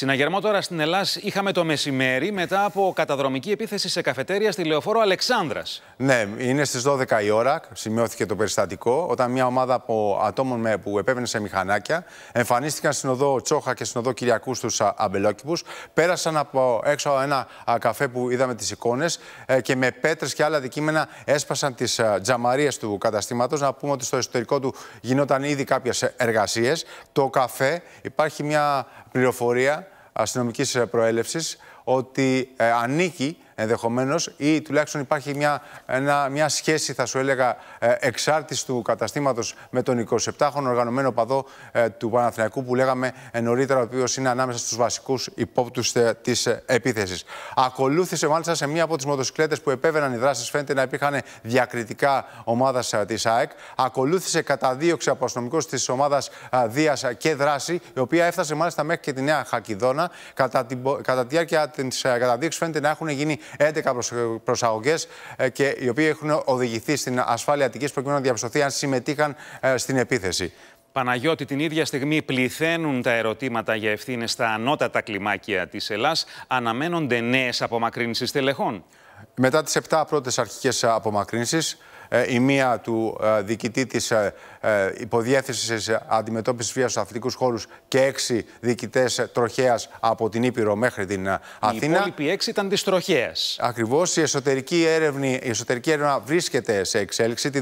Συναγερμό τώρα στην Ελλάδα είχαμε το μεσημέρι μετά από καταδρομική επίθεση σε καφετέρια στη λεωφόρο Αλεξάνδρας. Ναι, είναι στις 12 η ώρα, σημειώθηκε το περιστατικό, όταν μια ομάδα από ατόμων με, που επέβαινε σε μηχανάκια εμφανίστηκαν στην οδό Τσόχα και στην οδό Κυριακού στους αμπελόκηπους... πέρασαν από έξω ένα καφέ που είδαμε τις εικόνες... Ε, και με πέτρες και άλλα αντικείμενα έσπασαν τις τζαμαρίες του καταστήματος. Να πούμε ότι στο εσωτερικό του γινόταν ήδη κάποιες εργασίες. Το καφέ, υπάρχει μια πληροφορία αστυνομικής ε, προέλευσης ότι ε, ανήκει ενδεχομένως, ή τουλάχιστον υπάρχει μια, μια σχέση, θα σου έλεγα, ε, εξάρτηση του καταστήματος με τον 27χρονο οργανωμένο παδό ε, του Παναθηναϊκού που λέγαμε νωρίτερα, ο οποίος είναι ανάμεσα στους βασικούς υπόπτους ε, της ε, επίθεσης. Ακολούθησε μάλιστα σε μία από τις μοτοσυκλέτες που επέβαιναν οι δράσει, φαίνεται να υπήρχαν διακριτικά ομάδας της ΑΕΚ. Ακολούθησε καταδίωξη από αστυνομικός της ομάδας Δίας και δράση, η οποία έφτασε μάλιστα μέχρι και τη Νέα Χακιδόνα. Κατά, την, κατά τη διάρκεια της καταδίωξης φαίνεται να έχουν γίνει 11 προσαγωγές ε, και οι οποίοι έχουν οδηγηθεί στην ασφάλεια Αττικής προκειμένου να διαπιστωθεί αν συμμετείχαν ε, στην επίθεση. Παναγιώτη, την ίδια στιγμή πληθαίνουν τα ερωτήματα για ευθύνες στα ανώτατα κλιμάκια της Ελλάς. Αναμένονται νέες απομακρύνσεις τελεχών. Μετά τις 7 πρώτες αρχικές απομακρύνσεις, ε, η μία του ε, διοικητή της ε, υποδιέθεσης αντιμετώπισης βίας στους αθλητικούς χώρους και έξι διοικητές τροχέας από την Ήπειρο μέχρι την Αθήνα. Οι υπόλοιποι έξι ήταν της τροχέας. Ακριβώς. Η εσωτερική, έρευνη, η εσωτερική έρευνα βρίσκεται σε εξέλιξη. Τη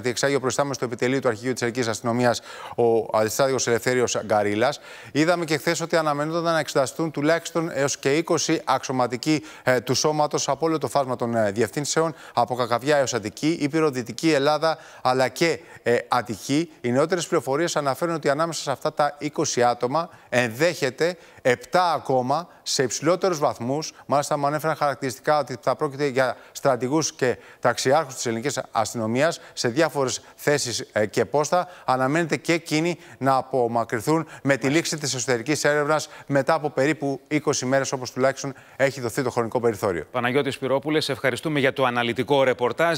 διεξάγει ο προϊστάμενος του επιτελείου του Αρχηγείου της Ελληνικής Αστυνομίας, ο Αριστάδιος Ελευθέριος Γκαρίλας. Είδαμε και χθες ότι αναμενόταν να εξεταστούν τουλάχιστον έως και 20 αξιωματικοί του σώματος από όλο το φάσμα των διευθύνσεων, από Κακαβιά έως Αντική, Ήπειρο Δυτική Ελλάδα αλλά και ε, Αττική. Οι νεότερες πληροφορίες αναφέρουν ότι ανάμεσα σε αυτά τα 20 άτομα ενδέχεται 7 ακόμα σε υψηλότερους βαθμούς. Μάλιστα, μου ανέφεραν χαρακτηριστικά ότι θα πρόκειται για στρατηγούς και ταξιάρχους της ελληνικής αστυνομίας σε διάφορες θέσεις ε, και πόστα. Αναμένεται και εκείνοι να απομακρυνθούν με τη λήξη της εσωτερικής έρευνας μετά από περίπου 20 μέρες, όπως τουλάχιστον έχει δοθεί το χρονικό περιθώριο. Παναγιώτης Σπυρόπουλε, ευχαριστούμε για το αναλυτικό ρεπορτάζ.